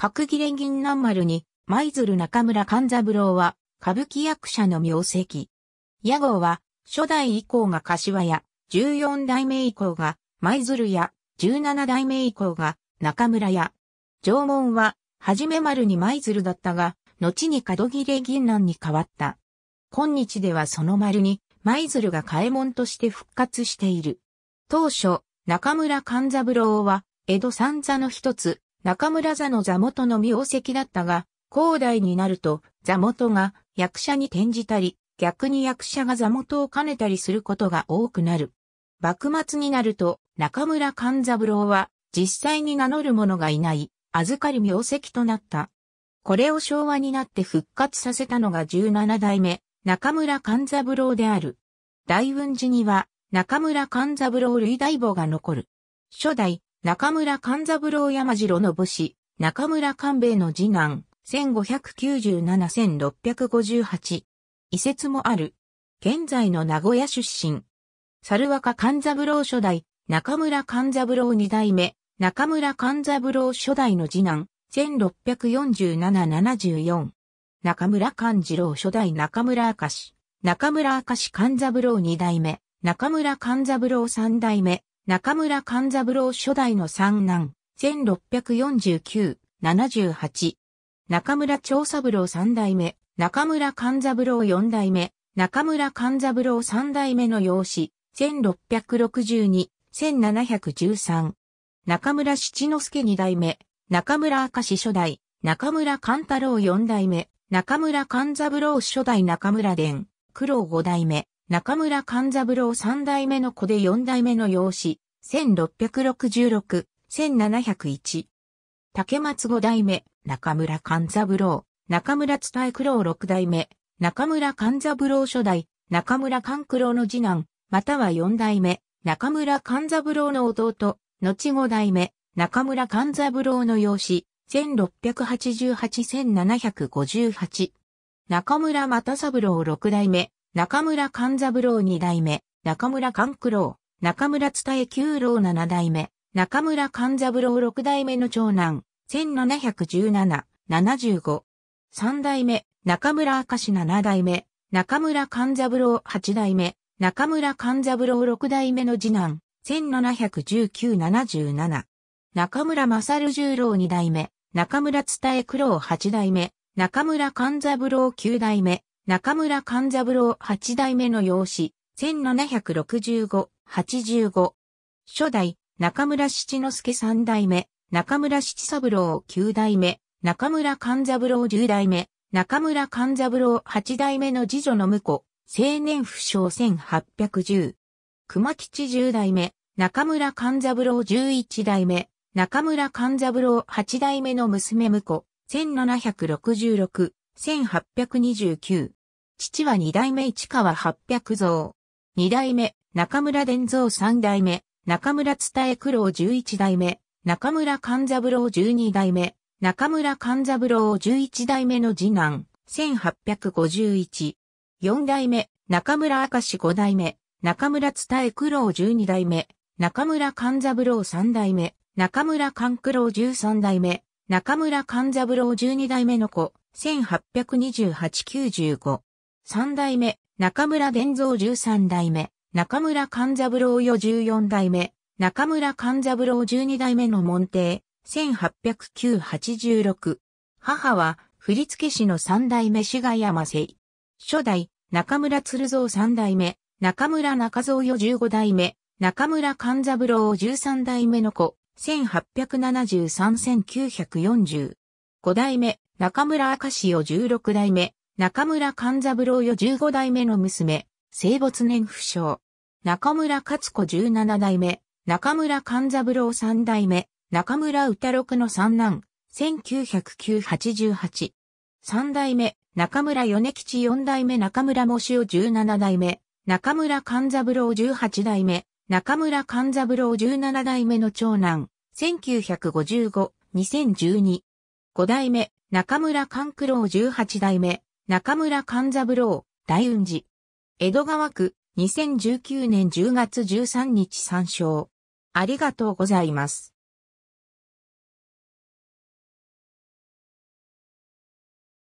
角切れ銀南丸に、舞鶴中村勘三郎は、歌舞伎役者の名跡。屋号は、初代以降が柏屋、十四代目以降が舞鶴屋、十七代目以降が中村屋。縄文は、はじめ丸に舞鶴だったが、後に角切れ銀南に変わった。今日ではその丸に、舞鶴が替え門として復活している。当初、中村勘三郎は、江戸三座の一つ、中村座の座元の名跡だったが、後代になると座元が役者に転じたり、逆に役者が座元を兼ねたりすることが多くなる。幕末になると中村勘三郎は実際に名乗る者がいない預かる名跡となった。これを昭和になって復活させたのが17代目中村勘三郎である。大雲寺には中村勘三郎類大坊が残る。初代中村勘三郎山城の武士、中村勘兵衛の次男、1597-1658。遺説もある。現在の名古屋出身。猿若勘三郎初代、中村勘三郎二代目、中村勘三郎初代の次男、1647-74。中村勘次郎初代中村明石、中村明石勘三郎二代目、中村勘三郎三代目、中村勘三郎初代の三男、1649-78。中村長三郎三代目、中村勘三郎四代目、中村勘三郎三代目の養子、1662-1713。中村七之助二代目、中村明石初代、中村勘太郎四代目、中村勘三郎初代中村伝、九郎五代目、中村勘三郎三代目の子で四代目の養子、1666、1701。竹松五代目、中村勘三郎、中村伝え九郎六代目、中村勘三郎初代、中村勘九郎の次男、または四代目、中村勘三郎の弟、後五代目、中村勘三郎の養子、1688-1758。中村又三郎六代目、中村勘三郎二代目、中村勘九郎、中村伝え九郎七代目、中村勘三郎六代目の長男、1717、75。三代目、中村明石七代目、中村勘三郎八代目、中村勘三郎六代目の次男、1719-77。中村勝十郎二代目、中村伝え九郎八代目、中村勘三郎九代目、中村勘三郎八代目の養子、1765-85。初代、中村七之助三代目、中村七三郎九代目、中村勘三郎十代目、中村勘三郎八代目の次女の婿、青年不詳1810。熊吉十代目、中村勘三郎十一代目、中村勘三郎八代目の娘婿、1766、1829。父は二代目市川八百蔵。二代目、中村伝蔵三代目、中村伝え九郎十一代目、中村勘三郎十二代目、中村勘三郎十一代目の次男、千八百五十一。四代目、中村明石五代目、中村伝え九郎十二代目、中村勘三郎三代目、中村勘九郎十三代目、中村勘三郎十二代目の子、千八百二十八九十五。三代目、中村伝蔵十三代目、中村勘三郎よ十四代目、中村勘三郎十二代目の門弟、1809-86。母は、振付師の三代目志賀山生。初代、中村鶴蔵三代目、中村中蔵よ十五代目、中村勘三郎十三代目の子、1873-1940。五代目、中村明石を十六代目、中村勘三郎よ15代目の娘、生没年不詳。中村勝子17代目、中村勘三郎3代目、中村歌六の三男、1998。3代目、中村米吉4代目中村模しを17代目、中村勘三郎18代目、中村勘三郎17代目の長男、1955、2012。5代目、中村勘九郎18代目、中村勘三郎、大雲寺。江戸川区、2019年10月13日参照。ありがとうございます。